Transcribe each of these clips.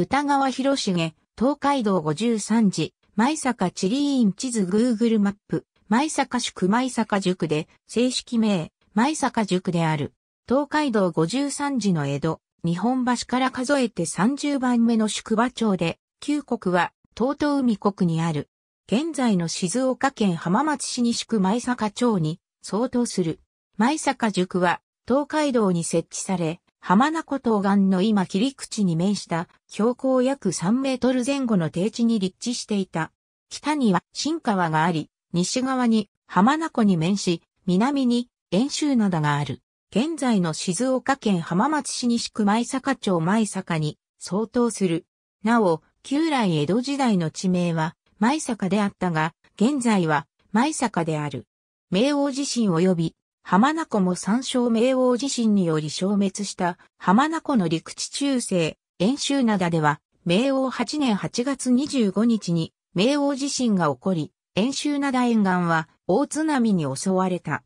歌川広重、東海道53時、舞坂地理院地図 Google マップ、舞坂宿舞坂塾で、正式名、舞坂塾である。東海道53時の江戸、日本橋から数えて30番目の宿場町で、旧国は、東東海国にある。現在の静岡県浜松市西区舞坂町に相当する。舞坂塾は東海道に設置され、浜名湖東岸の今切り口に面した標高約3メートル前後の低地に立地していた。北には新川があり、西側に浜名湖に面し、南に遠州灘がある。現在の静岡県浜松市西区前坂町前坂に相当する。なお、旧来江戸時代の地名は前坂であったが、現在は前坂である。明王地震及び浜名湖も三椒明王地震により消滅した浜名湖の陸地中世、遠州灘では、明王8年8月25日に明王地震が起こり、遠州灘沿岸は大津波に襲われた。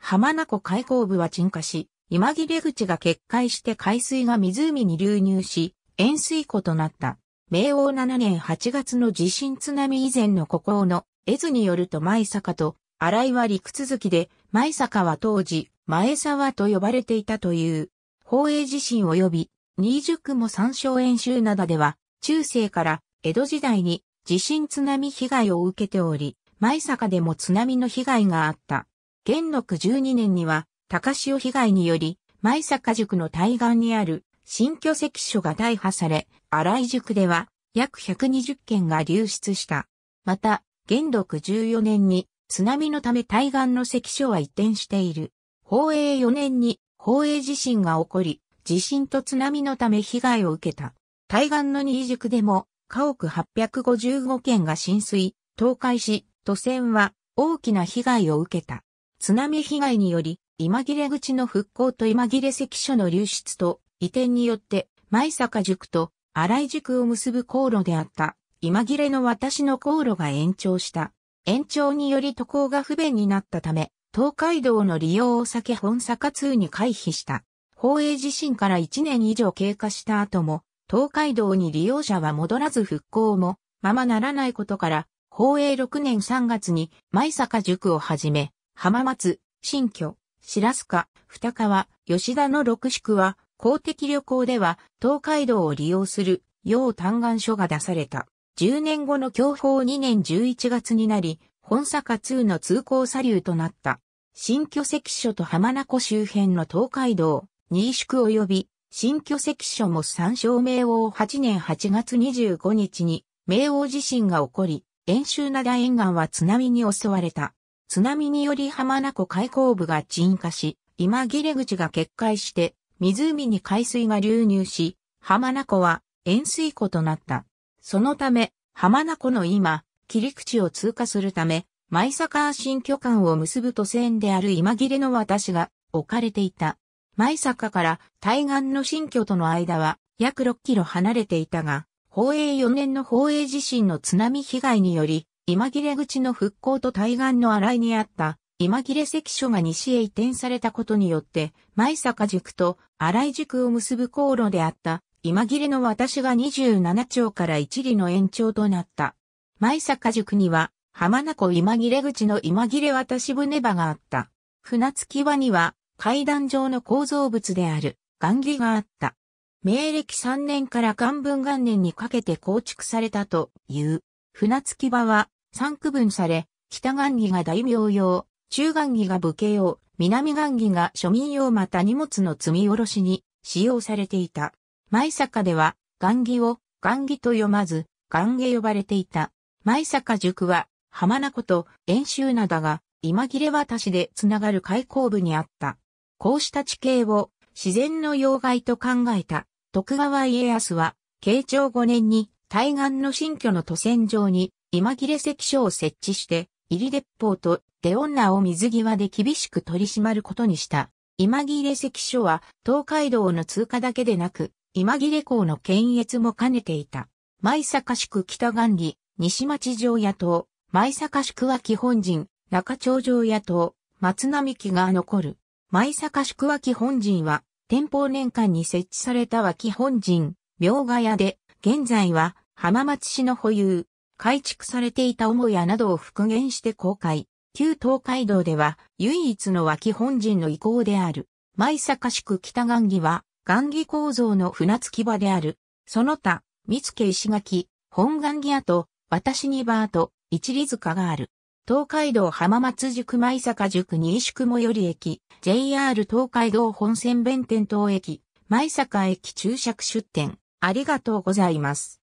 浜名湖開口部は沈下し、今切れ口が決壊して海水が湖に流入し、塩水湖となった。明王7年8月の地震津波以前の孤高の絵図によると舞坂と荒井は陸続きで前坂は当時、前沢と呼ばれていたという、宝永地震及び、新宿も参照。演習などでは、中世から江戸時代に地震津波被害を受けており、前坂でも津波の被害があった。元禄12年には、高潮被害により、前坂塾の対岸にある新居関所が大破され、荒井塾では約120件が流出した。また、元禄14年に津波のため対岸の関所は一転している。宝永4年に宝永地震が起こり、地震と津波のため被害を受けた。対岸の新宿でも、家屋855軒が浸水、倒壊し、都線は大きな被害を受けた。津波被害により、今切れ口の復興と今切れ関所の流出と移転によって、前坂塾と新井塾を結ぶ航路であった、今切れの私の航路が延長した。延長により渡航が不便になったため、東海道の利用を避け本坂2に回避した。宝永地震から1年以上経過した後も、東海道に利用者は戻らず復興も、ままならないことから、宝永6年3月に、舞坂塾をはじめ、浜松、新居、白須賀、二川、吉田の六宿は、公的旅行では、東海道を利用する、要嘆願書が出された。10年後の享保2年11月になり、本坂2の通行左流となった。新居関所と浜名湖周辺の東海道、新宿及び、新居関所も参照明王8年8月25日に、明王地震が起こり、遠州灘沿岸は津波に襲われた。津波により浜名湖海溝部が沈下し、今切れ口が決壊して、湖に海水が流入し、浜名湖は塩水湖となった。そのため、浜名湖の今、切り口を通過するため、舞坂新居間を結ぶ都線である今切れの私が置かれていた。舞坂から対岸の新居との間は約6キロ離れていたが、宝永4年の宝永地震の津波被害により、今切れ口の復興と対岸の洗いにあった今切れ関所が西へ移転されたことによって、舞坂塾と荒井塾を結ぶ航路であった今切れの私が27丁から一里の延長となった。前坂塾には、浜名湖今切れ口の今切れ渡し船場があった。船着き場には、階段状の構造物である、雁木があった。明暦3年から漢文元年にかけて構築されたという。船着き場は3区分され、北雁木が大名用、中雁木が武家用、南雁木が庶民用また荷物の積み下ろしに使用されていた。舞坂では、雁木を、雁木と読まず、雁木呼ばれていた。舞坂塾は、浜名湖と遠州灘が、今切れ渡しでつながる開口部にあった。こうした地形を、自然の要害と考えた、徳川家康は、慶長5年に、対岸の新居の都線上に、今切れ関所を設置して、入り鉄砲と出女を水際で厳しく取り締まることにした。今切れ関所は、東海道の通過だけでなく、今切港の検閲も兼ねていた。舞坂宿北岩里、西町城野党、舞坂宿脇本陣、中町城野党、松並木が残る。舞坂宿脇本陣は、天保年間に設置された脇本陣、明ヶ屋で、現在は浜松市の保有、改築されていた母屋などを復元して公開。旧東海道では唯一の脇本陣の遺構である。舞坂宿北岩木は雁木構造の船着き場である。その他、三つ石垣、本願木跡、と、私にバーと、一里塚がある。東海道浜松宿舞坂宿西宿最寄り駅、JR 東海道本線弁天東駅、舞坂駅注釈出店。ありがとうございます。